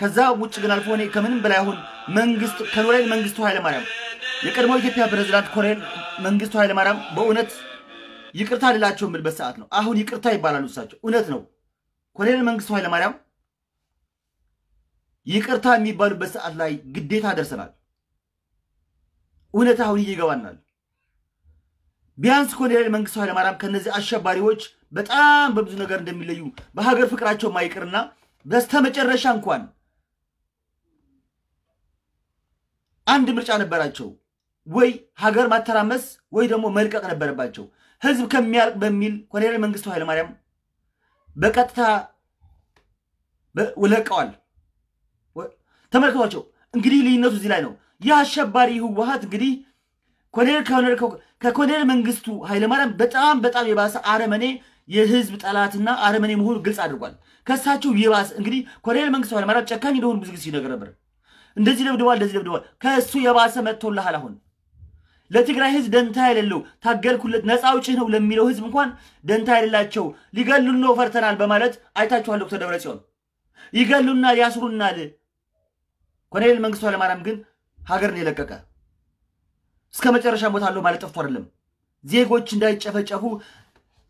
ከዛ ውጭ ግን አልፎ እኔ ከምንም በላይ አሁን መንግስት ኮሎኔል መንግስቱ ኃይለማርያም የቀድሞ ኢትዮጵያ ፕሬዝዳንት ኮሎኔል መንግስቱ ኃይለማርያም በእውነት ይቅርታ ልላቸው የምልበት ሰዓት ነው። አሁን ይቅርታ ይባላሉ እሳቸው። እውነት ነው። ኮሎኔል መንግስቱ ኃይለማርያም ይቅርታ የሚባሉበት ሰዓት ላይ ግዴታ ደርሰናል። እውነት አሁን ይገባናል። ቢያንስ ኮሎኔል መንግስቱ ኃይለማርያም ከነዚህ አሸባሪዎች በጣም በብዙ ነገር እንደሚለዩ በሀገር ፍቅራቸው ማይቅርና በስተመጨረሻ እንኳን አንድ ምርጫ ነበራቸው። ወይ ሀገር ማተራመስ ወይ ደግሞ መልቀቅ ነበረባቸው። ህዝብ ከሚያልቅ በሚል ኮሎኔል መንግስቱ ኃይለማርያም በቀጥታ ለቀዋል። ተመልከቷቸው እንግዲህ ልዩነቱ እዚህ ላይ ነው። ይህ አሸባሪ ህወሀት እንግዲህ ከኮሎኔል መንግስቱ ኃይለማርያም በጣም በጣም የባሰ አረመኔ የህዝብ ጠላትና አረመኔ መሆኑ ግልጽ አድርጓል። ከሳቸው የባሰ እንግዲህ ኮሎኔል መንግስቱ ኃይለማርያም ጨካኝ እንደሆኑ ብዙ ጊዜ ሲነገር ነበር። እንደዚህ ደብድቧል፣ እንደዚህ ደብድቧል። ከእሱ የባሰ መጥቶልሃል። አሁን ለትግራይ ህዝብ ደንታ የሌለው ታገልኩለት ነፃ አውጪ ነው ለሚለው ህዝብ እንኳን ደንታ የሌላቸው ሊገሉን ነው ፈርተናል በማለት አይታችኋል። ዶክተር ደብረ ጽዮን ይገሉናል፣ ያስሩናል። ኮሎኔል መንግስቱ ኃይለማርያም ግን ሀገርን የለቀቀ እስከ መጨረሻ ቦታ አለው ማለት ጠፍቶ አይደለም። ዜጎች እንዳይጨፈጨፉ፣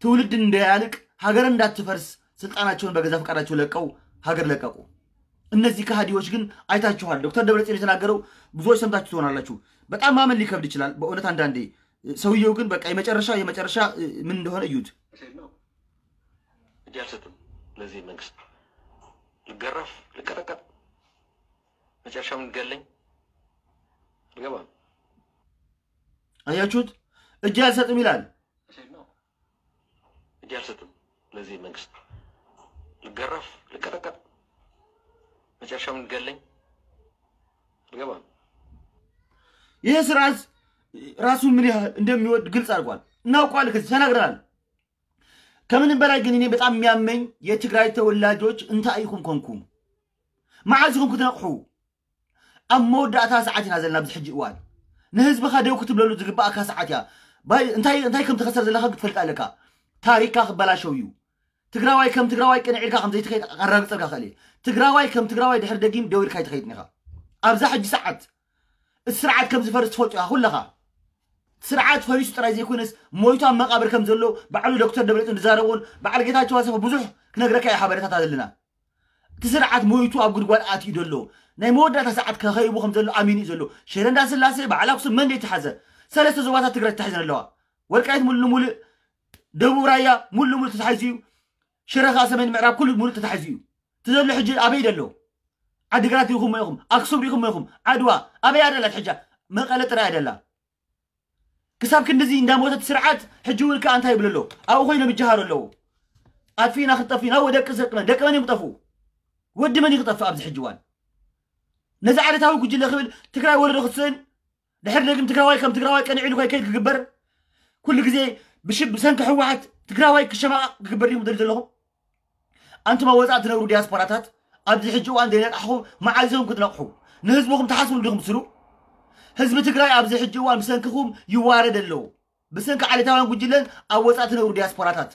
ትውልድ እንዳያልቅ፣ ሀገር እንዳትፈርስ ስልጣናቸውን በገዛ ፈቃዳቸው ለቀው ሀገር ለቀቁ። እነዚህ ከሃዲዎች ግን አይታችኋል። ዶክተር ደብረጽዮን የተናገረው ብዙዎች ሰምታችሁ ትሆናላችሁ። በጣም ማመን ሊከብድ ይችላል በእውነት አንዳንዴ። ሰውየው ግን በቃ የመጨረሻ የመጨረሻ ምን እንደሆነ እዩት። እጅ አልሰጥም ለዚህ መንግስት፣ ልገረፍ፣ ልቀጠቀጥ፣ አልገባም። አያችሁት? እጅ አልሰጥም ይላል። እጅ አልሰጥም ለዚህ መንግስት፣ ልገረፍ፣ ልቀጠቀጥ መጨረሻውን ይገለኝ አልገባም። ይህ ስርዓት ራሱ ምን ያህል እንደሚወድ ግልጽ አድርጓል፣ እናውቋል፣ ከዚህ ተናግረናል። ከምንም በላይ ግን እኔ በጣም የሚያመኝ የትግራይ ተወላጆች እንታይኩም ኮንኩም መዓዝኩም ክትነቅሑ ኣብ መወዳእታ ሰዓት ኢና ዘለና ብዝሕጂ እዋን ንህዝብካ ደው ክትብለሉ ዝግባእካ ሰዓት እያ። እንታይ ከም ትኸሰር ዘለካ ክትፈልጥ ኣለካ። ታሪክካ ክበላሸው እዩ تقرأواي كم تقرأواي كن عيرك خمسة تخيت قرر تبقى خالي تقرأواي كم تقرأواي دحر دقيم دوير كاي تخيت نخا أبزح حد سعد السرعة كم زفرس فوت يا لها سرعة فريش ترى زي كونس مويتا ما قبر كم زلو بعلو دكتور دبلت نزارون بعلو جيتها توسع بزح نقرأ كاي حبرة تعال لنا تسرعة مويتا أقول قال آتي دلو نيمود لا تسعة كخي أبو خمسة لو أمين زلو شيرن داس الله سيب على قصر من يتحزة سلسة زوات تقرأ تحزن الله ولكن مل مل دمورايا مل مل تحزيو شرخ سمين معراب كل مولد تحزيو تزول حج أبي دلو عد قرات يخم يخم أكسب يخم يخم عدوا أبي هذا لا حجة ما قالت رأي دلا كساب كنزي إن دموت سرعات حجوا لك أنت هاي بللو أو خوينا بجهار اللو عارفين أخطفين هو دك سرق من دك من يخطفوا ود من يخطف أبز حجوان نزعلت هاو كجيل خبل تكرا ولا رخصين دحر لكم تكرا وايك تكرا وايك أنا عينك كل جزء بشب سنك حوات تكرا وايك الشماء كبر يوم دل دلهم أنت ما وزعت نورو دياسبوراتات أبدي حجوا عندنا نحو ما عايزهم كنت نقحو نهزمكم تحاسبوا لهم سلو هزب تقرأي أبدي حجوا مسنكهم يوارد اللو بسنك على توان قجلن أوزعت وزعت نورو دياسبوراتات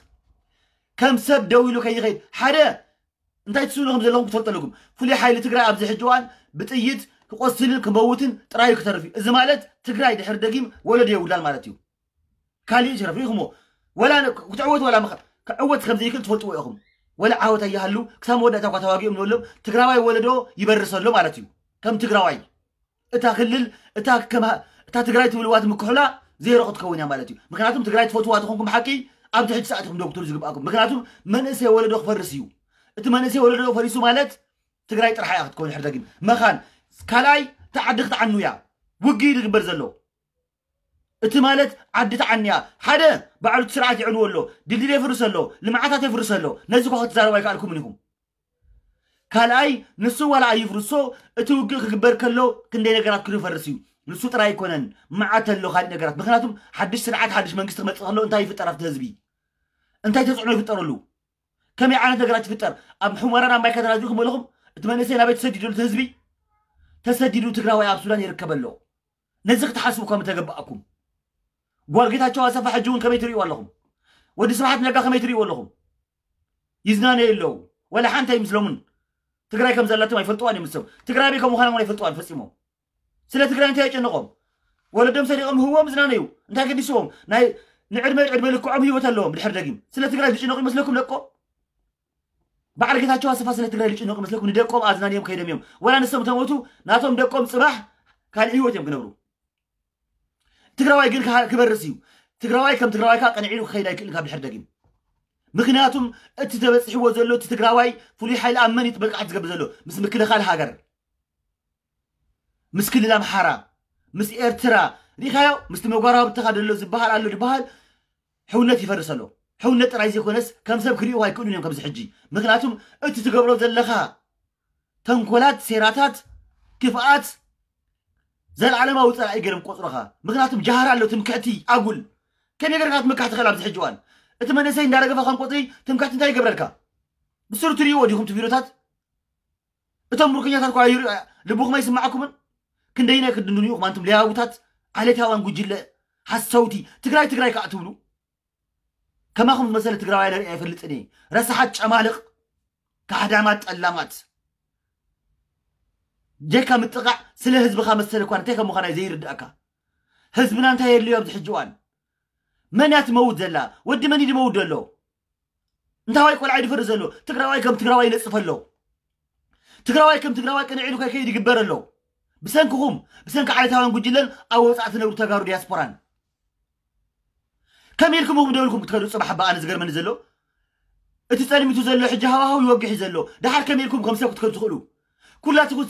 كم سب دويلو كي يغيد حدا أنت انتي لهم زلهم كتفلطلكم فلي حايل تقرأي أبدي حجوا بتأيد ክቆስልን ክመውትን ጥራዩ ክተርፍ እዩ እዚ ማለት ትግራይ ولا ደጊም ወለዶ የውላል ማለት እዩ ካልእ ይሽረፍ ኢኹሞ ولا مخ كعود ዕወት كل ትፈልጥዎ ኢኹም ወለ ወለዓወት ኣያሃሉ ክሳብ መወዳእታ እኳ ተዋጊኦም ንበሎም ትግራዋይ ወለዶ ይበርሰሎ ማለት እዩ ከም ትግራዋይ እታ ክልል እታ ከማ እታ ትግራይ ትብልዋት ትምክሑላ ዜሮ ክትከውን እያ ማለት እዩ ምክንያቱም ትግራይ ትፈትዋ ትኾንኩም ሓቂ ኣብቲ ሕጂ ሰዓትኩም ዶክተር ዶ ዝግብኣኩም ምክንያቱም መንእሰይ ወለዶ ክፈርስ እዩ እቲ መንእሰይ ወለዶ ፈሪሱ ማለት ትግራይ ጥራሕ እያ ክትከውን ሕርደግን መኻን ካልኣይ ተዓዲ ክትዓኑ እያ ውጊ ዝግበር ዘሎ እቲ ማለት ዓዲ ተዓንያ ሓደ ባዕሉ ስርዓት ይዕንዎ ኣሎ ድልድል የፍርስ ኣሎ ልምዓታት የፍርስ ኣሎ ነዚ ኳ ክትዛረባ ይከኣልኩምን ይኹም ካልኣይ ንሱ ዋላ ኣይፍርሶ እቲ ውግእ ክግበር ከሎ ክንደይ ነገራት ክፈርስ እዩ ንሱ ጥራይ ኣይኮነን መዓተ ኣሎ ካሊእ ነገራት ምክንያቱም ሓድሽ ስርዓት ሓድሽ መንግስቲ ክመፅእ ከሎ እንታይ ይፍጠር ኣብቲ ህዝቢ እንታይ ተፅዕኖ ይፍጠረሉ ከመይ ዓይነት ነገራት ይፍጠር ኣብ ሕሞራን ኣብ ማይካተና ዚኢኹም ኣለኹም እቲ መንእሰይ ናበይ ተሰዲዱሉ እቲ ህዝቢ ተሰዲዱ ትግራዋይ ኣብ ሱዳን ይርከበ ኣሎ ነዚ ክትሓስቡ ከም ተገባኣኩም قرقيت هالشوا سفح الجون كم يتري ولاهم ودي سبحان الله كم يتري ولاهم يزنان يلو ولا حنت أي مسلمون تقرأي كم زلته ما يفطوان يمسو تقرأي بكم وخلنا ما يفطوان فسيمو سلا تقرأي تيجي النقم ولا دم سري قم هو مزنان يو انت هكذا يسوم ناي نعد ما نعد ما لكم عم هو تلوم بحر دقيم سلا تقرأي تيجي النقم مسلكم لكم بعرقيت هالشوا سفح سلا تقرأي تيجي النقم مسلكم ندقكم أزنان يوم كيدم يوم ولا نسمو تموتوا ناتهم دقكم صباح كان يوم كنورو تقرأي قلك ها كبرسيو تقرأي كم تقرأي كا قنعي وخيلك قلك ها بحردقيم مخناتهم أنت تبص حوا زلوا تتقرأي فلي حال أمني تبقى عتق بزلوا مس مكل خال هاجر مس كل لام حرا مس إرترا دي خيو مس تمجرا بتخاد اللو زبهر اللو زبهر حونة يفرسلو حونة رأيزي خنس كم سب كريو هاي كل يوم كم زحجي مخناتهم أنت تقبلوا زلخا تنقلات سيراتات كفاءات ዘለዓለማዊ ፀላኢ ገርም ቆፅሮኻ ምክንያቱም ጃሃር ኣሎ ትምክዕቲ ኣጉል ከመይ ገርካ ትምካሕ ትኽእል ኣብዚ ሕጂ እቲ መንእሰይ እንዳረገፈ ከም ቆፅሪ ትምካዕቲ እንታይ ይገብረልካ ብስሩ ትርእይዎ ዲኹም ትቢሮታት እቶም ምርኮኛታት ኳ ልቡኹም ኣይስማዓኩምን ክንደይና ክድንድንኡኹም ኣንትም ለያውታት ዓሌታውያን ጉጅለ ሓሰውቲ ትግራይ ትግራይ ከዓ ትብሉ ከማኹም ዝመሰለ ትግራዋይ ንርኢ ኣይፈልጥን ረሳሓት ጨማልቕ ካሓዳማት ጠላማት جيكا متقع سلا هزب خا مسل كوان تيكا مخانا زير دأكا هزبنا انتا هي اللي يبدح جوان من يتموت زلا ودي من يدي يموت دلو انت واي كل عيد فرزلو تقراواي كم تقراواي نصفلو تقراواي كم تقراواي كن عيدو كاي يقبرلو بسنكهم بسنك عيتاوان قجلن او وصعت نبر تغارو دياسبوران كم يلكم هم دولكم تكدو صباح بقى زقر من زلو اتسالي متو زلو حجها واهو يوقح زلو دحر كم يلكم خمسه كتكدو تخلو كلاتكم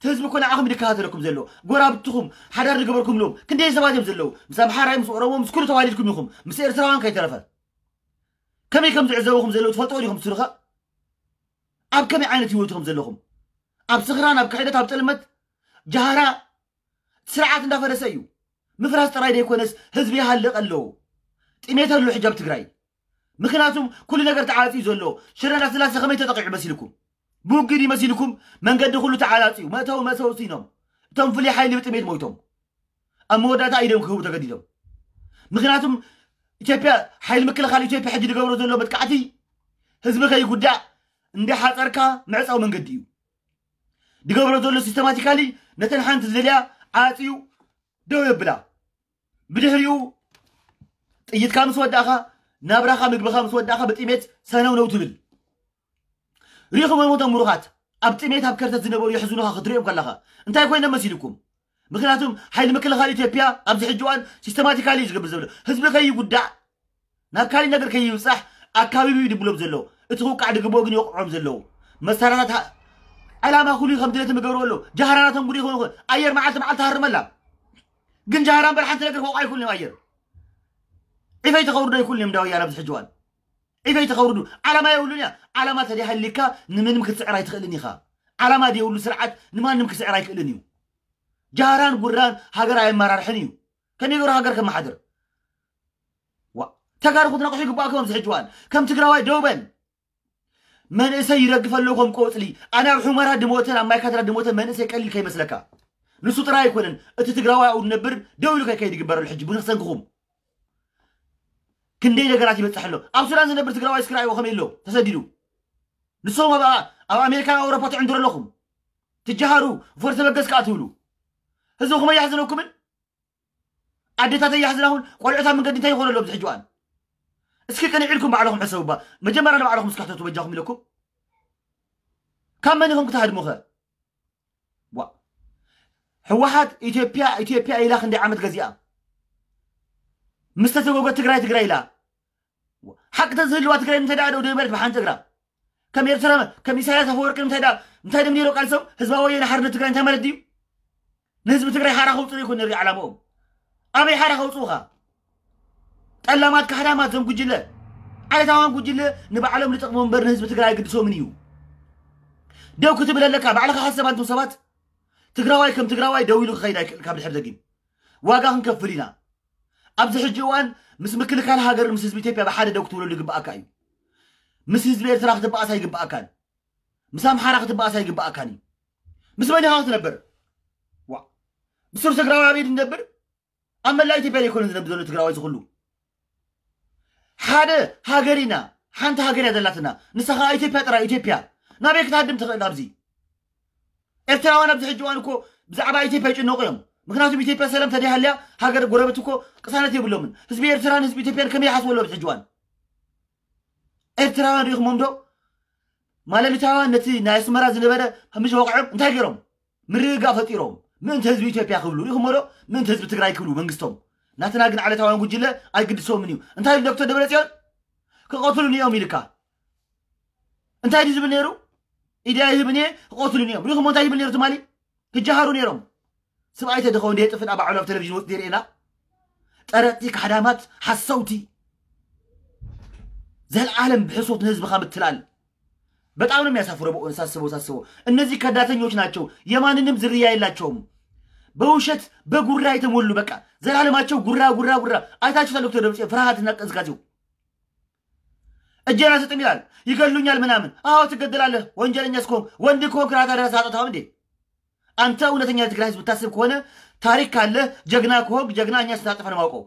تهزمكم عقم دكاتركم زلوا قرابتكم حدا رجبركم لهم كن ديسا بعدهم زلوا مس بحرام مس مس كل تواليدكم يخم مس إرسالهم كي ترفع كم يكم تعزوكم زلوا تفلتوا ليهم سرقة أب كم عينة يوتهم زلوهم أب صغران أب كعدة أب تلمت جهرة سرعة دافر سيو مفرس ترى ده كونس هزبي هاللق اللو تيميت اللو حجاب تقرأي مخناتهم كل نجار تعافي زلوا شرنا ثلاثة خمسة تقع بسيلكم ብውግድ ይመሲልኩም መንገዲ ኩሉ ተዓላፂ እዩ መእተዊ መእተውሲ ኢኖም እቶም ፍሉይ ሓይሊ ብጥሜት ሞይቶም ኣብ መወዳእታ ኢዶም ክህቡ ተገዲዶም ምክንያቱም ኢትዮጵያ ሓይሊ ምክልኻል ኢትዮጵያ ሕጂ ዝገብሮ ዘሎ መጥቃዕቲ ህዝቢ ከይጉዳእ ሓፀርካ ምዕፃው መንገዲ እዩ ዝገብሮ ዘሎ ሲስተማቲካሊ ነተን ሓንቲ ዘድልያ ዓፅዩ ደው የብላ ብድሕሪኡ ጥይትካ ምስ ወዳእኻ ናብራኻ ምግብኻ ምስ ወዳእኻ ብጥሜት ሰነው ነው ትብል ሪኢኹም ሞቶም ምሩኻት ኣብ ጥሜት ኣብ ከርተት ዝነበሩ የሕዙንኻ ክትሪኦም ከለኻ እንታይ ኮይነ መሲልኩም ምክንያቱም ሓይሊ ምክልኻል ኢትዮጵያ ኣብዚ ሕጂ እዋን ሲስተማቲካሊ እዩ ዝገብር ዘሎ ህዝቢ ከይጉዳእ ናብ ካሊእ ነገር ከይብፃሕ ኣካባቢ ድብሎም ዘለዎ እቲ ክውቃዕ ድግቦ ግን የቑዖም ዘለዎ መሳርሕታት ዕላማ ኩሉ ከም ድሌት ምገብሮ ኣሎ ጃሃራናቶም ጉዲ ይኹን ይኹን ኣየር መዓልቲ መዓልቲ ሃርመላ ግን ጃሃራ እምበር ሓንቲ ነገር ክወቃ ይኩልንም ኣየር ዒፈይ ተኸብሩ ዶ ይኩልንም ዳውያን ኣብዚ ሕጂ እዋን ዕበይ ተኸብርዱ ዓላማ የብሉን እያ ዓላማ ተደሃሊካ ንምንም ክትስዕር ኣይትኽእልን ኢኻ ዓላማ ደየብሉ ስርዓት ንማንም ክስዕር ኣይክእልን እዩ ጃራን ጉራን ሃገር ኣይመራርሕን እዩ ከመይ ገሩ ሃገር ከመሓድር ተጋሩ ክትነቕሑ ከም ዝሕጅዋን ከም ትግራዋይ ደውበን መንእሰይ ይረግፍ ኣለኹም ቆፅሊ ኣነ ኣብ ሑመራ ድሞተን ኣብ ማይካድራ ድሞተን መንእሰይ ቀሊል ከይመስለካ ንሱ ጥራይ ኣይኮነን እቲ ትግራዋይ ኣብኡ ንነብር ደው ኢሉ ከይከይድ ይግበረሉ ሕጂ ብንክሰንክኹም ክንደይ ነገራት ይበፅሕ ኣሎ ኣብ ሱዳን ዝነብር ትግራዋይ ስክራዮ ከመይ ኣሎ ተሰዲዱ ንስም ኣብ ኣሜሪካ ኣውሮፓ ትዕንድሩ ኣለኹም ትጀሃሩ ፎርሰ በገስ ከዓ ትብሉ ህዝብኩም ኣያሕዝነኩምን ኣዴታት ኣያሕዝናኹን ቆልዑታት መንገዲ እንታይ ይኮኑ ኣሎ ብዝሕጅዋን እስኪ ቀኒዒልኩም ባዕልኩም ሕሰቡ ባ መጀመርያ ንባዕልኩም እስካሕተቱ በጃኹም ኢለኩም ካብ መን ኢኹም ክትሃድሙ ኸ ሕወሓት ኢትዮጵያ ኢትዮጵያ ኢላ ክንደይ ዓመት ገዚኣ مستثوغو تقرأي تقرأي لا حق تزلوا تقرأي متدار ودو يبارك بحان تقرأ كم يرسل كم يسال سفور كم متدار متدار من يروك عالسو هزبا ويين حرنا تقرأي انتا مالدي نهزب تقرأي حارا خلطو يكون نرجع لابوهم أمي حارا خلطوها تقلا ما تكهدا ما تزم كجلة على تاوان كجلة نبع عالم لتقمون بر نهزب تقرأي قد سو منيو دو كتب لك بعلك حسب انتو سبات تقرأي كم تقرأي دويلو خيدا كابل حبزاكين واقاهم كفرينا ኣብዚ ሕጂ እዋን ምስ ምክልካል ሃገር ምስ ህዝቢ ኢትዮጵያ ብሓደ ደው ክትብለሉ ይግባእካ እዩ ምስ ህዝቢ ኤርትራ ክትበኣሳ ይግባእካን ምስ ኣምሓራ ክትበኣሳ ይግባእካን እዩ ምስ መን ኢኻ ክትነብር ብሱር ትግራዋይ ቤድ ንነብር ኣብ መላእ ኢትዮጵያ ዘይኮነ ዝነብር ዘሎ ትግራዋይ ዝኽሉ ሓደ ሃገር ኢና ሓንቲ ሃገር እያ ዘላትና ንስኻ ኢትዮጵያ ጥራይ ኢትዮጵያ ናበይ ክትሃድም ትኽእል ኣብዚ ኤርትራውያን ኣብዚ ሕጂ እዋን እኮ ብዛዕባ ኢትዮጵያ ይጭነቑ እዮም مخناتو بيتي بيا سلام تدي حاليا هاجر غربتوكو قسانات يبلومن حزب ايرتران حزب ايتيبيان كمي حاس ولو بتجوان ايرتران ريخ مومدو مالميتاوا نتي نايس مراز نبره همش وقع انت غيرهم مريغا فطيرهم من حزب ايتيبيا خبلو ريخ مورو من حزب تگراي خبلو منغستوم ناتنا غن على تاوان غوجله اي قدسو منيو انت هاي دكتور دبرصيون كقتلو نيو ميلكا انت هاي ديزبنيرو ايدي هاي بنيه قتلو نيو ريخ مونتاي بنيرو زمالي كجهارو نيرو ሰብኣይ ተድኸውን ድየ ጥፍን ኣብ ዓዕሎ ኣብ ቴሌቭዥን ወፅዲ የርእና ጠረጥቲ ካሕዳማት ሓሰውቲ ዘለዓለም ብሕሶት ንህዝብኻ ምትላል በጣም ነው የሚያሳፍረው። ብኦ ሳስቦ ሳስቦ እነዚህ ከዳተኞች ናቸው። የማንንም ዝርያ የላቸውም። በውሸት በጉራ የተሞሉ በቃ ዘላለማቸው ጉራ ጉራ ጉራ። አይታችሁታል። ዶክተር ደብጬ ፍርሃትና ቅዝቃዜው እጀና አልሰጥም ይላል። ይገሉኛል ምናምን። አዎ ትገደላለህ። ወንጀለኛ ስኮም ወንድ ከሆንክ ራታ ደረሳ አጠታም እንዴ አንተ እውነተኛ ትግራይ ህዝብ ብታስብ ከሆነ ታሪክ ካለ ጀግና ከሆንክ ጀግና እኛ ስታጠፋ ነው የማውቀው፣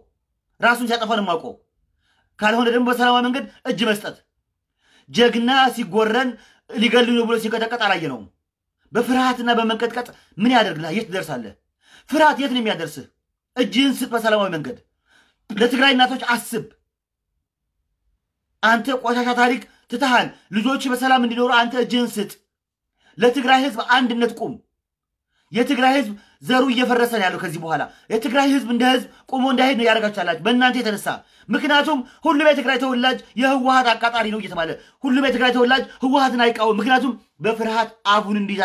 ራሱን ሲያጠፋ ነው የማውቀው። ካልሆነ ደግሞ በሰላማዊ መንገድ እጅ መስጠት ጀግና ሲጎረን ሊገሉ ነው ብሎ ሲንቀጠቀጥ አላየነውም። በፍርሃትና በመንቀጥቀጥ ምን ያደርግልሃል? የት ትደርሳለህ? ፍርሃት የት ነው የሚያደርስህ? እጅህን ስጥ በሰላማዊ መንገድ። ለትግራይ እናቶች አስብ። አንተ ቆሻሻ ታሪክ ትተሃል። ልጆች በሰላም እንዲኖሩ አንተ እጅህን ስጥ። ለትግራይ ህዝብ አንድነት ቁም። የትግራይ ህዝብ ዘሩ እየፈረሰ ነው ያለው። ከዚህ በኋላ የትግራይ ህዝብ እንደ ህዝብ ቆሞ እንዳይሄድ ነው ያደርጋችኋላችሁ በእናንተ የተነሳ። ምክንያቱም ሁሉም የትግራይ ተወላጅ የህወሀት አቃጣሪ ነው እየተባለ ሁሉም የትግራይ ተወላጅ ህወሀትን አይቃወም። ምክንያቱም በፍርሃት አፉን እንዲይዝ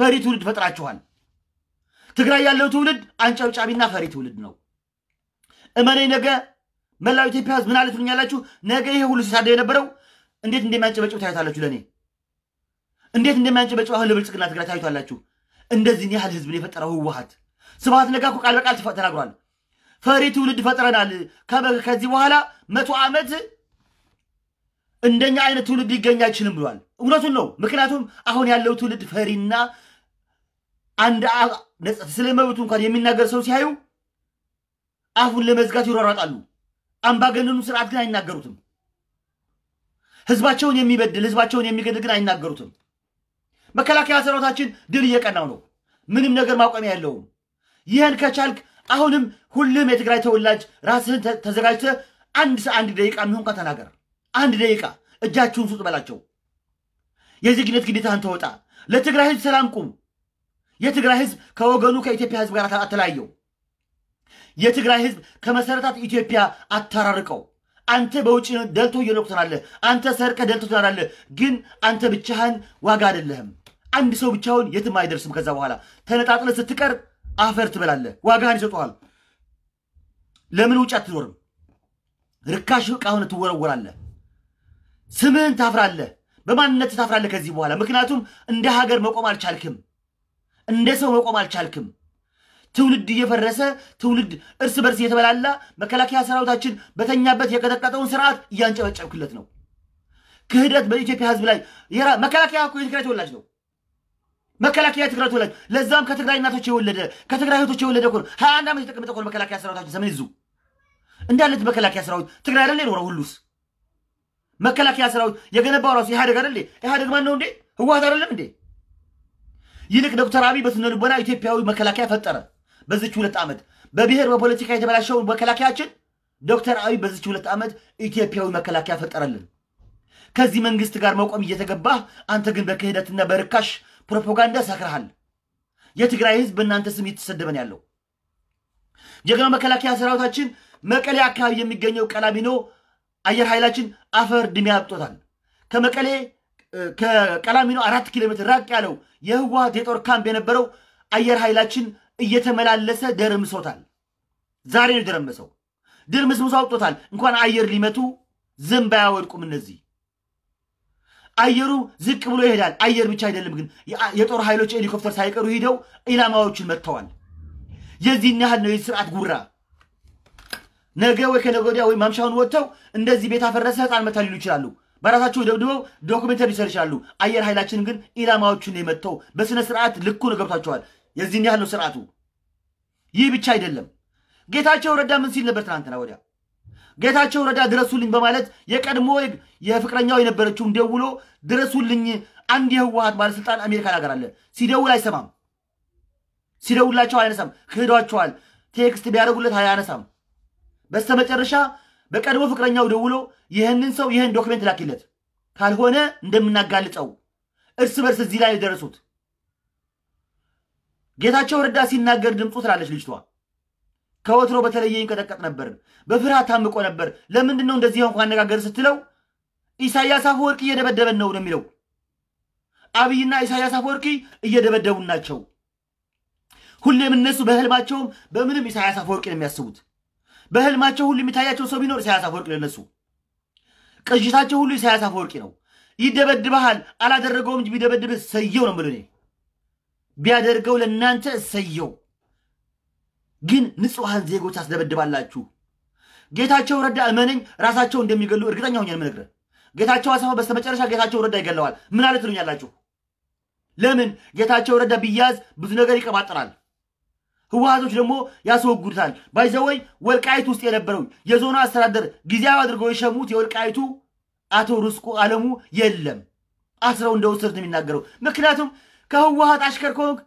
ፈሪ ትውልድ ፈጥራችኋል። ትግራይ ያለው ትውልድ አንጨብጫቢና ፈሪ ትውልድ ነው። እመኔ ነገ መላው ኢትዮጵያ ህዝብ ምን አለት ያላችሁ ነገ ይሄ ሁሉ ሲሳደብ የነበረው እንዴት እንደሚያንጨበጭብ ታዩታላችሁ። ለእኔ እንዴት እንደሚያንጨበጭብ አሁን ለብልጽግና ትግራይ ታዩታላችሁ። እንደዚህን ያህል ህዝብን የፈጠረው ህወሀት ስብሀት ነጋ እኮ ቃል በቃል ተናግሯል። ፈሪ ትውልድ ፈጥረናል። ከዚህ በኋላ መቶ ዓመት እንደኛ አይነት ትውልድ ሊገኝ አይችልም ብሏል። እውነቱን ነው። ምክንያቱም አሁን ያለው ትውልድ ፈሪና አንድ ስለ መብቱ እንኳን የሚናገር ሰው ሲያዩ አፉን ለመዝጋት ይሯሯጣሉ። አምባገነኑ ስርዓት ግን አይናገሩትም። ህዝባቸውን የሚበድል ህዝባቸውን የሚገድል ግን አይናገሩትም። መከላከያ ሰራዊታችን ድል እየቀናው ነው። ምንም ነገር ማቆሚያ የለውም። ይህን ከቻልክ አሁንም ሁሉም የትግራይ ተወላጅ ራስህን ተዘጋጅተ አንድ ሰ አንድ ደቂቃ የሚሆን እንኳ ተናገር። አንድ ደቂቃ እጃችሁን ሱጥ በላቸው። የዜግነት ግዴታህን ተወጣ። ለትግራይ ህዝብ ሰላም ቁም። የትግራይ ህዝብ ከወገኑ ከኢትዮጵያ ህዝብ ጋር አተለያየው። የትግራይ ህዝብ ከመሰረታት ኢትዮጵያ አታራርቀው። አንተ በውጭ ደልቶ እየኖርክ ትኖራለህ። አንተ ሰርቀህ ደልቶ ትኖራለህ። ግን አንተ ብቻህን ዋጋ አይደለህም። አንድ ሰው ብቻውን የትም አይደርስም። ከዛ በኋላ ተነጣጥለህ ስትቀር አፈር ትበላለህ። ዋጋህን ይሰጠዋል። ለምን ውጭ አትኖርም? ርካሽ ዕቃ ሆነህ ትወረወራለህ። ስምህን ታፍራለህ። በማንነት ታፍራለህ ከዚህ በኋላ ምክንያቱም እንደ ሀገር መቆም አልቻልክም። እንደ ሰው መቆም አልቻልክም። ትውልድ እየፈረሰ ትውልድ እርስ በርስ እየተበላላ መከላከያ ሰራዊታችን በተኛበት የቀጠቀጠውን ስርዓት እያንጨበጨብክለት ነው። ክህደት በኢትዮጵያ ህዝብ ላይ መከላከያ እኮ የትግራይ ተወላጅ ነው። መከላከያ ትግራይ ተወላጅ ለዛም ከትግራይ እናቶች የወለደ ከትግራይ እህቶች የወለደ ኮ ሀያ አንድ ዓመት የተቀመጠ ኮ መከላከያ ሰራዊታችን ሰሜን ዕዙ እንዳለት መከላከያ ሰራዊት ትግራይ አይደለ የኖረው ሁሉስ መከላከያ ሰራዊት የገነባው ራሱ ኢህአደግ አይደለ? ኢህአደግ ማን ነው እንዴ? ህወሓት አይደለም እንዴ? ይልቅ ዶክተር አብይ በስነ ልቦና ኢትዮጵያዊ መከላከያ ፈጠረ። በዚች ሁለት ዓመት በብሔር በፖለቲካ የተበላሸውን መከላከያችን ዶክተር አብይ በዚች ሁለት ዓመት ኢትዮጵያዊ መከላከያ ፈጠረልን። ከዚህ መንግስት ጋር መቆም እየተገባህ አንተ ግን በክህደትና በርካሽ ፕሮፓጋንዳ ሰክረሃል። የትግራይ ህዝብ በእናንተ ስም እየተሰደበን ያለው ጀግና መከላከያ ሰራዊታችን መቀሌ አካባቢ የሚገኘው ቀላሚኖ አየር ኃይላችን አፈር ድሜ አብጦታል። ከመቀሌ ከቀላሚኖ አራት ኪሎ ሜትር ራቅ ያለው የህወሀት የጦር ካምፕ የነበረው አየር ኃይላችን እየተመላለሰ ደርምሶታል። ዛሬ ነው የደረመሰው። ድርምስምሶ አውጥቶታል። እንኳን አየር ሊመቱ ዝም ባያወድቁም እነዚህ አየሩ ዝቅ ብሎ ይሄዳል። አየር ብቻ አይደለም ግን የጦር ኃይሎች ሄሊኮፕተር ሳይቀሩ ሂደው ኢላማዎችን መጥተዋል። የዚህን ያህል ነው የስርዓት ጉራ። ነገ ወይ ከነገ ወዲያ ወይ ማምሻውን ወጥተው እንደዚህ ቤት አፈረሰ ህፃን መታ ሊሉ ይችላሉ። በራሳቸው ደብድበው ዶኩሜንተሪ ሊሰሩ ይችላሉ። አየር ኃይላችን ግን ኢላማዎችን የመጥተው በስነ ስርዓት ነው ገብቷቸዋል። የዚህን ያህል ነው ስርዓቱ። ይህ ብቻ አይደለም። ጌታቸው ረዳ ምን ሲል ነበር? ትናንትና ወዲያ ጌታቸው ረዳ ድረሱልኝ በማለት የቀድሞ የፍቅረኛው የነበረችውን ደውሎ ድረሱልኝ፣ አንድ የህወሀት ባለስልጣን አሜሪካን ሀገር አለ፣ ሲደውል አይሰማም፣ ሲደውላቸው አያነሳም፣ ክህዷቸዋል። ቴክስት ቢያደርጉለት አያነሳም። በስተመጨረሻ በቀድሞ ፍቅረኛው ደውሎ ይህንን ሰው ይህን ዶክሜንት ላኪለት ካልሆነ እንደምናጋልጠው እርስ በርስ እዚህ ላይ የደረሱት ጌታቸው ረዳ ሲናገር ድምፁ ትላለች ልጅቷ። ከወትሮ በተለየ ይንቀጠቀጥ ነበር። በፍርሃት ታምቆ ነበር። ለምንድን ነው እንደዚህ እንኳ አነጋገር ስትለው ኢሳያስ አፈወርቂ እየደበደበን ነው ነው የሚለው። አብይና ኢሳያስ አፈወርቂ እየደበደቡን ናቸው። ሁሌም እነሱ በህልማቸውም በምንም ኢሳያስ አፈወርቂ ነው የሚያስቡት። በህልማቸው ሁሉ የሚታያቸው ሰው ቢኖር ኢሳያስ አፈወርቂ ለነሱ፣ ቅዥታቸው ሁሉ ኢሳያስ አፈወርቂ ነው። ይደበድበሃል፣ አላደረገውም እንጂ ቢደበድብህ ሰየው ነው የምልህ እኔ ቢያደርገው ለእናንተ እሰየው፣ ግን ንጹሐን ዜጎች አስደበድባላችሁ። ጌታቸው ረዳ እመነኝ፣ ራሳቸው እንደሚገሉ እርግጠኛ ሆኛል። ምንግረ ጌታቸው አሰፋ በስተመጨረሻ ጌታቸው ረዳ ይገለዋል። ምን አለ ትሉኛላችሁ? ለምን ጌታቸው ረዳ ቢያዝ ብዙ ነገር ይቀባጥራል። ህወሀቶች ደግሞ ያስወግዱታል ባይዘወይ ወልቃይት ውስጥ የነበረው የዞኑ አስተዳደር ጊዜያዊ አድርገው የሸሙት የወልቃይቱ አቶ ርስቁ አለሙ የለም አስረው እንደወሰዱት ነው የሚናገረው። ምክንያቱም ከህወሀት አሽከር ከሆንክ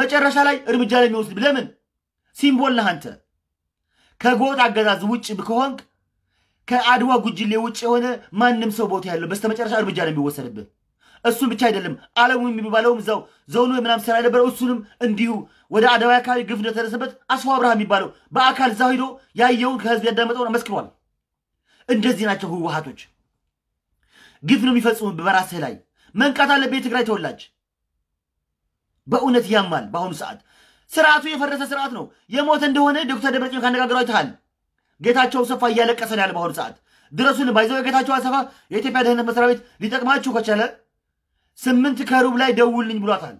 መጨረሻ ላይ እርምጃ ላይ የሚወስድ ለምን ሲምቦል ነህ አንተ። ከጎጥ አገዛዝ ውጭ ከሆንክ ከአድዋ ጉጅሌ ውጭ የሆነ ማንም ሰው ቦታ ያለው በስተመጨረሻ እርምጃ ነው የሚወሰድብህ። እሱን ብቻ አይደለም አለሙ የሚባለውም እዛው ዘውኑ ምናምን ሰራ ነበረ እሱንም እንዲሁ ወደ አድዋ አካባቢ ግፍ እንደተደረሰበት አስፋው አብርሃ የሚባለው በአካል እዛ ሂዶ ያየውን ከህዝብ ያዳመጠውን አመስክሯል። እንደዚህ ናቸው ህወሀቶች። ግፍ ነው የሚፈጽሙብህ በራስህ ላይ መንቃት አለብህ የትግራይ ተወላጅ በእውነት ያማል። በአሁኑ ሰዓት ስርዓቱ የፈረሰ ስርዓት ነው። የሞተ እንደሆነ ዶክተር ደብረጽዮን ካነጋገሩ አይተሃል። ጌታቸው አሰፋ እያለቀሰ ነው ያለ በአሁኑ ሰዓት ድረሱን ባይዘው የጌታቸው አሰፋ የኢትዮጵያ ደህንነት መስሪያ ቤት ሊጠቅማችሁ ከቻለ ስምንት ከሩብ ላይ ደውልኝ ብሏታል።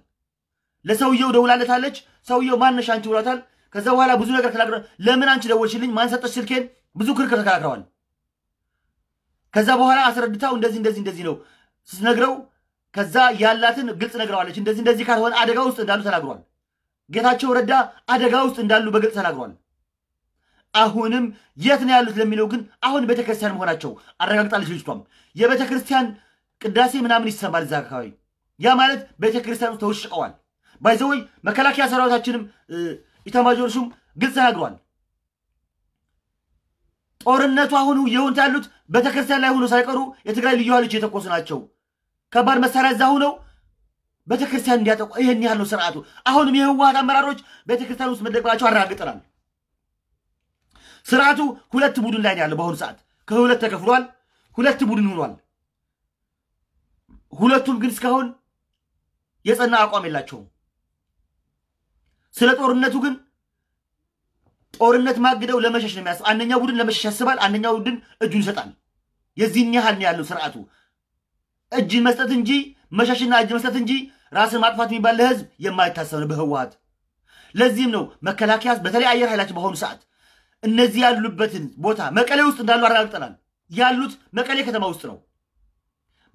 ለሰውየው ደውላለታለች። ሰውየው ማነሽ አንቺ ብሏታል። ከዛ በኋላ ብዙ ነገር ተናግረ ለምን አንቺ ደወልሽልኝ? ማን ስልኬን? ብዙ ክርክር ተከራክረዋል። ከዛ በኋላ አስረድታው እንደዚህ እንደዚህ እንደዚህ ነው ስትነግረው ከዛ ያላትን ግልጽ ነግረዋለች። እንደዚህ እንደዚህ ካልሆነ አደጋ ውስጥ እንዳሉ ተናግሯል። ጌታቸው ረዳ አደጋ ውስጥ እንዳሉ በግልጽ ተናግሯል። አሁንም የት ነው ያሉት ለሚለው ግን አሁን ቤተክርስቲያን መሆናቸው አረጋግጣለች። ልጅቷም የቤተክርስቲያን ቅዳሴ ምናምን ይሰማል እዛ አካባቢ። ያ ማለት ቤተክርስቲያን ውስጥ ተውሽቀዋል። ባይዘወይ መከላከያ ሰራዊታችንም ኢታማዦር ሹም ግልጽ ተናግሯል። ጦርነቱ አሁን የሆኑት ያሉት ቤተክርስቲያን ላይ ሆኖ ሳይቀሩ የትግራይ ልዩ ኃይሎች እየተኮሱ ናቸው ከባድ መሳሪያ እዛ ሁነው ቤተክርስቲያን እንዲያጠቁ ይህን ያህል ነው ስርዓቱ። አሁንም የህወሀት አመራሮች ቤተክርስቲያን ውስጥ መደቅናቸው አረጋግጠናል። ስርዓቱ ሁለት ቡድን ላይ ያለው በአሁኑ ሰዓት ከሁለት ተከፍሏል። ሁለት ቡድን ሆኗል። ሁለቱም ግን እስካሁን የጸና አቋም የላቸውም። ስለ ጦርነቱ ግን ጦርነት ማግደው ለመሸሽ ነው የሚያስብ። አንደኛው ቡድን ለመሸሽ ያስባል፣ አንደኛው ቡድን እጁን ይሰጣል። የዚህን ያህል ነው ያለው ስርዓቱ። እጅ መስጠት እንጂ መሸሽና እጅ መስጠት እንጂ ራስን ማጥፋት የሚባል ለህዝብ የማይታሰብ ነው በህወሀት። ለዚህም ነው መከላከያ በተለይ አየር ኃይላችን በአሁኑ ሰዓት እነዚህ ያሉበትን ቦታ መቀሌ ውስጥ እንዳሉ አረጋግጠናል። ያሉት መቀሌ ከተማ ውስጥ ነው።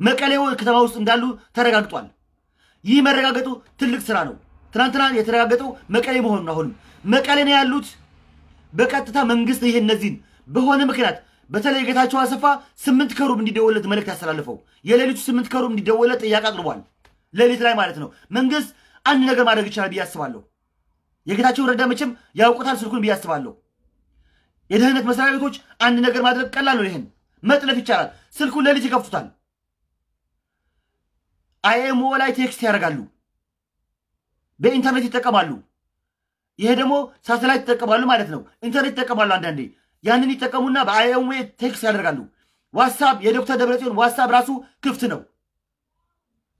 መቀሌ ከተማ ውስጥ እንዳሉ ተረጋግጧል። ይህ መረጋገጡ ትልቅ ስራ ነው። ትናንትና የተረጋገጠው መቀሌ መሆኑን አሁንም መቀሌ ነው ያሉት። በቀጥታ መንግስት ይህ እነዚህን በሆነ ምክንያት በተለይ ጌታቸው አሰፋ ስምንት ከሩብ እንዲደወለት መልእክት ያስተላልፈው የሌሊቱ ስምንት ከሩብ እንዲደወለት ጥያቄ አቅርቧል። ሌሊት ላይ ማለት ነው። መንግስት አንድ ነገር ማድረግ ይችላል ብዬ አስባለሁ። የጌታቸው ረዳ መቼም ያውቁታል ስልኩን ብዬ አስባለሁ። የደህንነት መስሪያ ቤቶች አንድ ነገር ማድረግ ቀላል ነው። ይህን መጥለፍ ይቻላል። ስልኩን ሌሊት ይከፍቱታል። አይኤምኦ ላይ ቴክስት ያደርጋሉ። በኢንተርኔት ይጠቀማሉ። ይሄ ደግሞ ሳተላይት ይጠቀማሉ ማለት ነው። ኢንተርኔት ይጠቀማሉ አንዳንዴ ያንን ይጠቀሙና በአይኤምዌ ቴክስት ያደርጋሉ። ዋትሳፕ የዶክተር ደብረጽዮን ዋትሳፕ ራሱ ክፍት ነው፣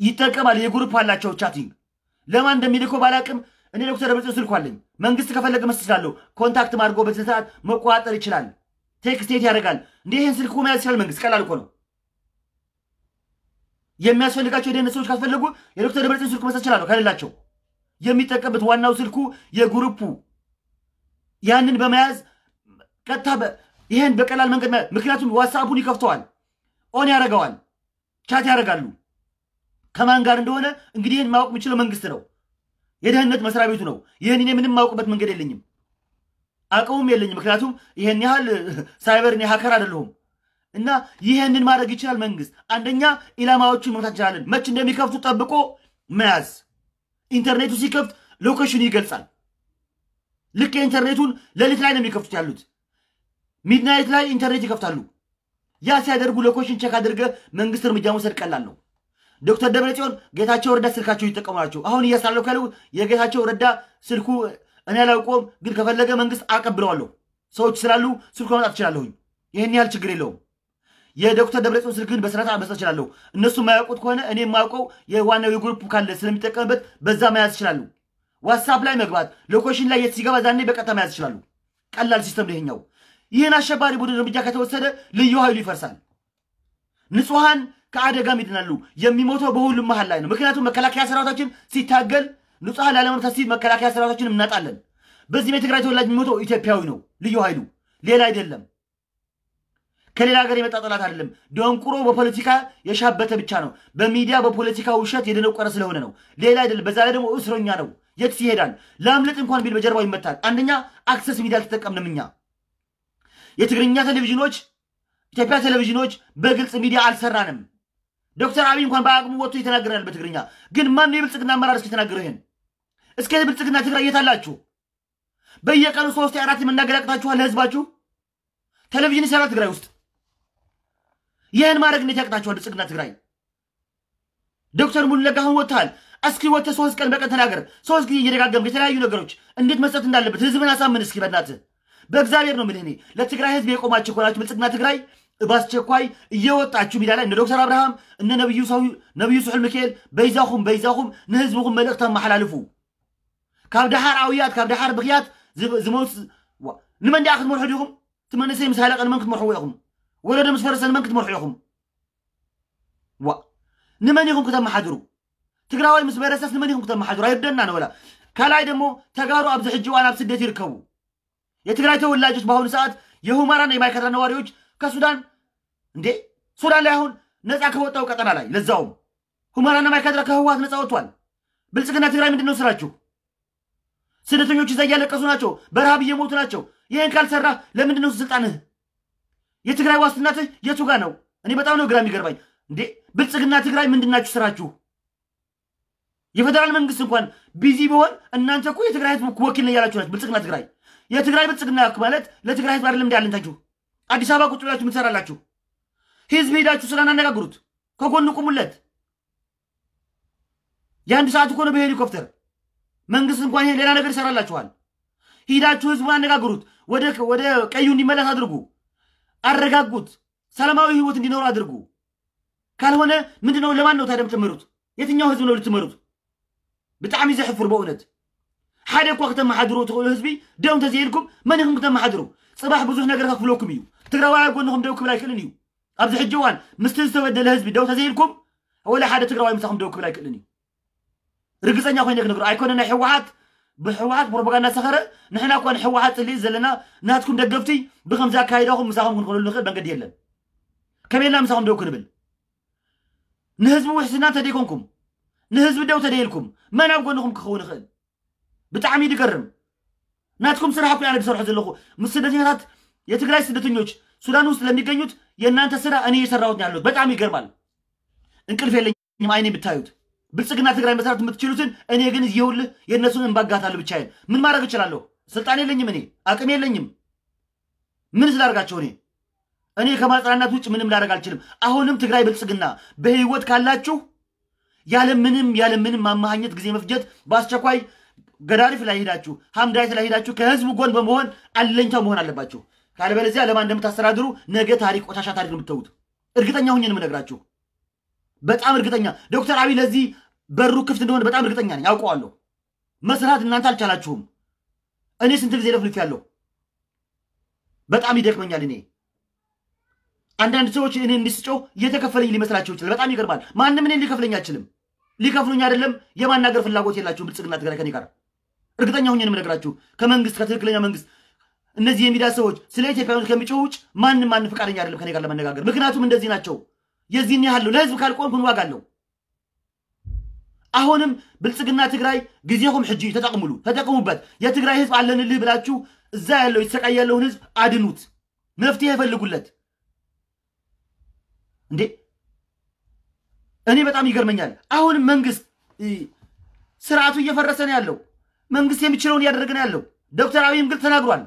ይጠቀማል። የግሩፕ አላቸው ቻቲንግ። ለማን እንደሚልኮ ባላቅም እኔ ዶክተር ደብረጽዮን ስልኩ አለኝ። መንግስት ከፈለገ መስት ይችላለሁ። ኮንታክት ማድርጎ በዚህ ሰዓት መቆጣጠር ይችላል። ቴክስት የት ያደርጋል እንዲህ ይህን ስልኩ መያዝ ይችላል መንግስት። ቀላል እኮ ነው። የሚያስፈልጋቸው የደህንነት ሰዎች ካስፈለጉ የዶክተር ደብረጽዮን ስልኩ መስጠት ይችላለሁ። ከሌላቸው የሚጠቀምበት ዋናው ስልኩ የግሩፑ ያንን በመያዝ ቀጥታ ይሄን በቀላል መንገድ ምክንያቱም ዋትሳፑን ይከፍተዋል፣ ኦን ያደርገዋል፣ ቻት ያደርጋሉ። ከማን ጋር እንደሆነ እንግዲህ ይህን ማወቅ የሚችለው መንግስት ነው፣ የደህንነት መስሪያ ቤቱ ነው። ይህን እኔ ምንም ማውቅበት መንገድ የለኝም፣ አቅሙም የለኝም። ምክንያቱም ይህን ያህል ሳይበር እኔ ሀከር አይደለሁም። እና ይህንን ማድረግ ይችላል መንግስት። አንደኛ ኢላማዎቹን መምታት ይችላለን። መች እንደሚከፍቱ ጠብቆ መያዝ። ኢንተርኔቱ ሲከፍት ሎኬሽን ይገልጻል። ልክ የኢንተርኔቱን ሌሊት ላይ ነው የሚከፍቱት ያሉት ሚድናይት ላይ ኢንተርኔት ይከፍታሉ። ያ ሲያደርጉ ሎኮሽን ቼክ አድርገ መንግስት እርምጃ መውሰድ ቀላል ነው። ዶክተር ጽዮን ጌታቸው ረዳ ስልካቸው ይጠቀሙ ናቸው። አሁን እያሳለሁ ካለው የጌታቸው ረዳ ስልኩ እኔ አላውቀውም፣ ግን ከፈለገ መንግስት አቀብለዋለሁ። ሰዎች ስላሉ ስልኩ ማምጣት እችላለሁኝ። ይህን ያህል ችግር የለውም። የዶክተር ጽዮን ስልክን በስርዓት መስጠት እችላለሁ። እነሱ የማያውቁት ከሆነ እኔ የማያውቀው የዋናው የግሩፕ ካለ ስለሚጠቀምበት በዛ መያዝ ይችላሉ። ዋትሳፕ ላይ መግባት፣ ሎኮሽን ላይ የት ሲገባ ዛኔ በቀጥታ መያዝ ይችላሉ። ቀላል ሲስተም ነው ይሄኛው። ይህን አሸባሪ ቡድን እርምጃ ከተወሰደ ልዩ ኃይሉ ይፈርሳል። ንጹሐን ከአደጋም ይድናሉ። የሚሞተው በሁሉም መሀል ላይ ነው። ምክንያቱም መከላከያ ሰራዊታችን ሲታገል ንጹሐን ላለመምታት ሲል መከላከያ ሰራዊታችን እናጣለን። በዚህም የትግራይ ተወላጅ የሚሞተው ኢትዮጵያዊ ነው። ልዩ ኃይሉ ሌላ አይደለም፣ ከሌላ ሀገር የመጣ ጠላት አይደለም። ደንቁሮ በፖለቲካ የሻበተ ብቻ ነው። በሚዲያ በፖለቲካ ውሸት የደነቆረ ስለሆነ ነው። ሌላ አይደለም። በዛ ላይ ደግሞ እስረኛ ነው። የት ይሄዳል? ለአምለጥ እንኳን ቢል በጀርባው ይመታል። አንደኛ አክሰስ ሚዲያ አልተጠቀምንም እኛ የትግርኛ ቴሌቪዥኖች፣ ኢትዮጵያ ቴሌቪዥኖች በግልጽ ሚዲያ አልሰራንም። ዶክተር አብይ እንኳን በአቅሙ ወጥቶ ይተናገራል በትግርኛ። ግን ማን የብልጽግና አመራር እስኪ ተናገረ ይህን? እስከ ብልጽግና ትግራይ የት አላችሁ? በየቀኑ ሶስት አራት መናገር ያቅታችኋል ለህዝባችሁ። ቴሌቪዥን ይሰራል ትግራይ ውስጥ። ይህን ማድረግ እንዴት ያቅታችኋል? ብልጽግና ትግራይ ዶክተር ሙሉ ለጋሁን አሁን እስኪ ወጥተህ ሶስት ቀን በቀን ተናገር። ሶስት ጊዜ እየደጋገምክ የተለያዩ ነገሮች እንዴት መስጠት እንዳለበት ህዝብን አሳምን እስኪ በእናትህ በእግዚአብሔር ነው የምልህ እኔ ለትግራይ ህዝብ የቆማችሁ ከሆናችሁ ብልጽግና ትግራይ በአስቸኳይ እየወጣችሁ ሜዳ ላይ እነ ዶክተር አብርሃም እነ ነብዩ ስሑል ሚካኤል በይዛኹም በይዛኹም ንህዝብኹም መልእኽቲ ኣመሓላልፉ ካብ ዳሓር ኣውያት ካብ ዳሓር ብክያት ዝመውፅ ንመን ዲኣ ክትመርሑ ዲኹም እቲ መንእሰይ ምስ ሃለቀ ንመን ክትመርሕዎ ኢኹም ወለዶ ምስ ፈረሰ ንመን ክትመርሑ ኢኹም ዋ ንመን ኢኹም ክተመሓድሩ ትግራዋይ ምስ በረሰስ ንመን ኢኹም ክተመሓድሩ ኣይርደና ንበላ ካልኣይ ደሞ ተጋሩ ኣብዚ ሕጂ እዋን ኣብ ስደት ይርከቡ የትግራይ ተወላጆች በአሁኑ ሰዓት የሁመራና የማይካድራ ነዋሪዎች ከሱዳን እንዴ ሱዳን ላይ አሁን ነፃ ከወጣው ቀጠና ላይ ለዛውም ሁመራና ማይካድራ ከህወሓት ነፃ ወጥቷል። ብልጽግና ትግራይ ምንድን ነው ስራችሁ? ስደተኞች እዛ እያለቀሱ ናቸው፣ በረሃብ እየሞቱ ናቸው። ይህን ካልሰራ ለምንድን ነው ስልጣንህ? የትግራይ ዋስትናትህ የቱ ጋ ነው? እኔ በጣም ነው ግራ የሚገርባኝ። እንዴ ብልጽግና ትግራይ ምንድናችሁ ስራችሁ? የፌዴራል መንግስት እንኳን ቢዚ ቢሆን እናንተ እኮ የትግራይ ህዝብ ወኪል ነው እያላችሁ ናቸው። ብልጽግና ትግራይ የትግራይ ብልጽግና ማለት ለትግራይ ህዝብ አይደለም እንዳያለንታችሁ አዲስ አበባ ቁጭ ብላችሁ ምትሰራላችሁ? ህዝብ ሄዳችሁ አነጋግሩት ከጎን ቁሙለት። የአንድ ሰዓት እኮ ነው በሄሊኮፕተር መንግስት እንኳን ይሄ ሌላ ነገር ይሰራላችኋል። ሂዳችሁ ህዝቡን አነጋግሩት። ወደ ቀዩ እንዲመለስ አድርጉ። አረጋጉት። ሰላማዊ ህይወት እንዲኖሩ አድርጉ። ካልሆነ ምንድነው? ለማን ነው ታዲያ የምትመሩት? የትኛው ህዝብ ነው ልትመሩት? ብጣዕሚ ዘሕፍር በእውነት። ሓደ እኳ ክተመሓድሩ ሓድሩ ትኽእሉ ህዝቢ ደው እንተዘይድኩም መን ኢኹም ክተመሓድሩ ፅባሕ ብዙሕ ነገር ከክፍለኩም እዩ ትግራዋይ ኣብ ጎንኹም ደው ክብል ኣይክእልን እዩ ኣብዚ ሕጂ እዋን ምስቲ ዝተበደለ ህዝቢ ደው ተዘይድኩም ወላ ሓደ ትግራዋይ ምሳኹም ደው ክብል ኣይክእልን እዩ ርግፀኛ ኮይነ ክንግሮ ኣይኮነ ናይ ሕወሓት ብሕወሓት ፕሮፓጋንዳ ሰኸረ ንሕና እኳ ንሕወሓት ፅልኢ ዘለና ናትኩም ደገፍቲ ብከምዚ ኣካይዳኹም ምሳኹም ክንክእሉ ንኽእል መንገዲ የለን ከመየልና ምሳኹም ደው ክንብል ንህዝቢ ውሕስና እንተደይኮንኩም ንህዝቢ ደው ተደይልኩም መን ኣብ ጎንኹም ክኸውን ይኽእል ብጣዕሚ እዩ ዝገርም ናትኩም ስራሕ ኣነ ዘለኹ ምስ ስደተኛታት የትግራይ ስደተኞች ሱዳን ውስጥ ለሚገኙት የእናንተ ስራ እኔ የሰራሁት ያለሁት በጣም ይገርማል። እንቅልፍ የለኝም ዓይኔ የምታዩት ብልፅግና ትግራይ መሰራት የምትችሉትን እኔ ግን እየውልህ የእነሱን እንባጋታሉ ብቻዬን። ምን ማድረግ እችላለሁ? ስልጣን የለኝም፣ እኔ አቅም የለኝም። ምን ስላደርጋቸው እኔ እኔ ከማጽናናት ውጭ ምንም ላደርግ አልችልም። አሁንም ትግራይ ብልጽግና በህይወት ካላችሁ ያለ ምንም ያለ ምንም ማመሃኘት ጊዜ መፍጀት በአስቸኳይ ገዳሪፍ ላይ ሄዳችሁ ሀምዳይት ላይ ሄዳችሁ ከህዝቡ ጎን በመሆን አለኝታው መሆን አለባችሁ። ካለበለዚያ ለማን እንደምታስተዳድሩ ነገ ታሪክ ቆሻሻ ታሪክ ነው የምትተዉት። እርግጠኛ ሁኜ ነው የምነግራችሁ፣ በጣም እርግጠኛ። ዶክተር አብይ ለዚህ በሩ ክፍት እንደሆነ በጣም እርግጠኛ ነኝ፣ ያውቀዋለሁ። መስራት እናንተ አልቻላችሁም። እኔ ስንት ጊዜ ለፍልፍ ያለሁ በጣም ይደክመኛል። እኔ አንዳንድ ሰዎች እኔ እንዲስጮው እየተከፈለኝ ሊመስላቸው ይችላል። በጣም ይገርማል። ማንም እኔ ሊከፍለኝ አይችልም። ሊከፍሉኝ አይደለም። የማናገር ፍላጎት የላችሁም። ብልጽግና ትግራይ ከኔ ጋር እርግጠኛ ሁኜ ነው የምነግራችሁ። ከመንግስት ከትክክለኛ መንግስት እነዚህ የሚዲያ ሰዎች ስለ ኢትዮጵያውያን ከሚጮሁ ውጭ ማንም ማንም ፈቃደኛ አይደለም ከኔ ጋር ለመነጋገር። ምክንያቱም እንደዚህ ናቸው። የዚህን ያህል ለህዝብ ካልቆም ምን ዋጋ አለው? አሁንም ብልጽግና ትግራይ ጊዜኩም ሕጂ ተጠቅሙሉ ተጠቅሙበት። የትግራይ ህዝብ አለንልህ ብላችሁ እዛ ያለው የተሰቃየ ያለውን ህዝብ አድኑት፣ መፍትሄ ፈልጉለት። እንዴ እኔ በጣም ይገርመኛል። አሁንም መንግስት ስርዓቱ እየፈረሰ ነው ያለው። መንግስት የሚችለውን እያደረገ ነው ያለው። ዶክተር አብይም ግልጽ ተናግሯል።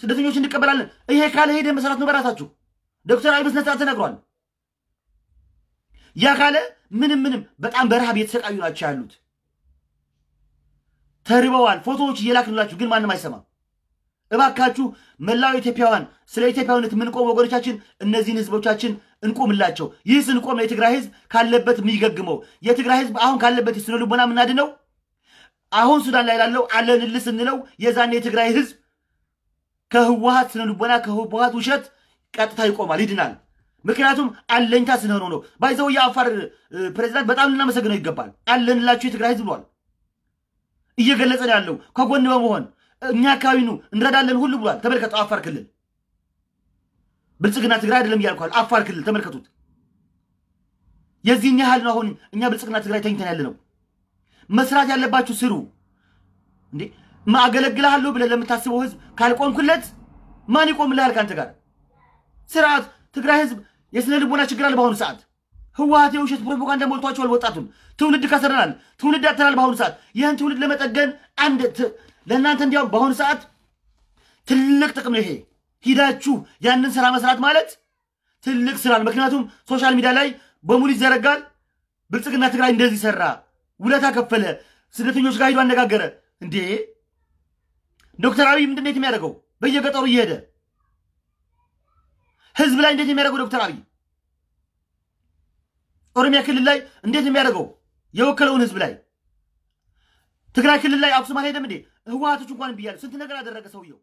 ስደተኞች እንቀበላለን፣ ይሄ ካልሄደ መሰራት ነው በራሳችሁ። ዶክተር አብይ በስነስርዓት ተናግሯል። ያ ካለ ምንም ምንም በጣም በረሃብ የተሰቃዩ ናቸው ያሉት፣ ተርበዋል። ፎቶዎች እየላክንላችሁ ግን ማንም አይሰማም። እባካችሁ መላው ኢትዮጵያውያን ስለ ኢትዮጵያዊነት የምንቆም ወገኖቻችን እነዚህን ህዝቦቻችን እንቁምላቸው። ይህ ስንቆም የትግራይ ህዝብ ካለበት የሚገግመው የትግራይ ህዝብ አሁን ካለበት የስነ ልቦና የምናድነው አሁን ሱዳን ላይ ላለው አለንል ስንለው የዛኔ የትግራይ ህዝብ ከህወሀት ስነልቦና ከህወሀት ውሸት ቀጥታ ይቆማል፣ ይድናል። ምክንያቱም አለኝታ ስንሆነው ነው። ባይዘው የአፋር ፕሬዚዳንት በጣም ልናመሰግነው ይገባል። አለንላችሁ የትግራይ ህዝብ ብሏል። እየገለጸ ነው ያለው ከጎን በመሆን እኛ አካባቢ ኑ እንረዳለን ሁሉ ብሏል። ተመልከተው አፋር ክልል ብልጽግና ትግራይ አይደለም እያልኳል። አፋር ክልል ተመልከቱት። የዚህን ያህል ነው። አሁን እኛ ብልጽግና ትግራይ ተኝተን ያለ ነው። መስራት ያለባችሁ ስሩ። እንዴ ማገለግልሃለሁ ብለህ ለምታስበው ህዝብ ካልቆምኩለት ማን ይቆምልሃል? ከአንተ ጋር ስርዓት ትግራይ ህዝብ የስነ ልቦና ችግር አለ። በአሁኑ ሰዓት ህወሀት የውሸት ፕሮፓጋንዳ ሞልቷቸዋል። ወጣቱን ትውልድ ከሰርናል፣ ትውልድ ያተናል። በአሁኑ ሰዓት ይህን ትውልድ ለመጠገን አንድ ለእናንተ እንዲያውም በአሁኑ ሰዓት ትልቅ ጥቅም ነው ይሄ። ሂዳችሁ ያንን ስራ መስራት ማለት ትልቅ ስራ ነው። ምክንያቱም ሶሻል ሚዲያ ላይ በሙሉ ይዘረጋል። ብልጽግና ትግራይ እንደዚህ ሰራ ውለታ ከፈለ። ስደተኞች ጋር ሂዶ አነጋገረ። እንዴ ዶክተር አብይ ምንድን ነው የሚያደርገው? በየገጠሩ እየሄደ ህዝብ ላይ እንዴት የሚያደርገው ዶክተር አብይ ኦሮሚያ ክልል ላይ እንዴት የሚያደርገው የወከለውን ህዝብ ላይ ትግራይ ክልል ላይ አክሱም አልሄደም እንዴ? ህወሀቶች እንኳን ብያለሁ። ስንት ነገር አደረገ ሰውየው።